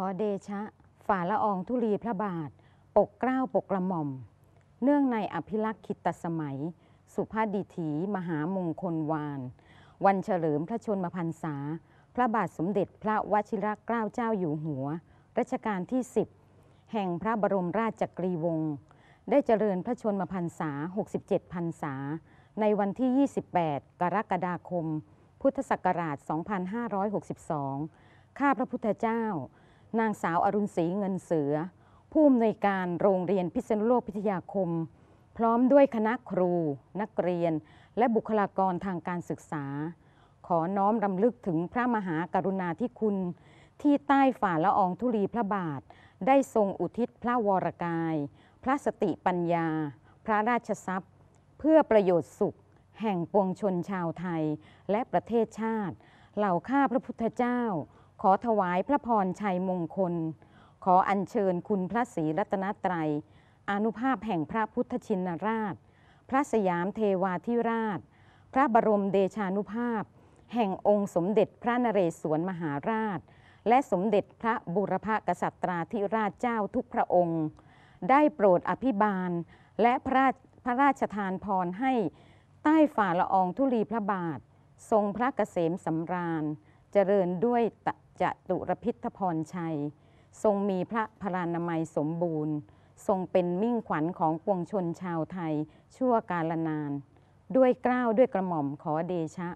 ขอเดชะฝ่าละอองธุลีพระบาท ปกเกล้าปกกระหม่อม เนื่องในอภิลักษิตสมัย สุภาดิถีมหามงคลวาน วันเฉลิมพระชนมพรรษา พระบาทสมเด็จพระวชิรเกล้าเจ้าอยู่หัว รัชกาลที่ 10 แห่งพระบรมราชจักรีวงศ์ได้เจริญพระชนมพรรษา 67พรรษา ในวันที่ 28 กรกฎาคม พุทธศักราช 2562 ข้าพระพุทธเจ้านางสาวอรุณศรีเงินเสือผู้อำนวยการโรงเรียนพิษณุโลกพิทยาคม พร้อมด้วยคณะครู นักเรียนและบุคลากรทางการศึกษา ขอน้อมรำลึกถึงพระมหากรุณาธิคุณ ที่ใต้ฝ่าละอองธุลีพระบาท ได้ทรงอุทิศพระวรกาย พระสติปัญญา พระราชทรัพย์ เพื่อประโยชน์สุข แห่งปวงชนชาวไทยและประเทศชาติ เหล่าข้าพระพุทธเจ้าขอถวายพระพรชัยมงคล ขออัญเชิญคุณพระศรีรัตนตรัยอนุภาพแห่งพระพุทธชินราช พระสยามเทวาธิราช พระบรมเดชานุภาพ แห่งองค์สมเด็จพระนเรศวรมหาราช และสมเด็จพระบุรพกษัตราธิราชเจ้าทุกพระองค์ ได้โปรดอภิบาลและพระพระราชทานพรให้ ใต้ฝ่าละอองธุลีพระบาท ทรงพระเกษมสำราญเจริญด้วยจตุรพิทพรชัย ทรงมีพระพรานามัยสมบูรณ์ ทรงเป็นมิ่งขวัญของปวงชนชาวไทย ชั่วกาลนาน ด้วยกล้าวด้วยกระหม่อมขอเดชะ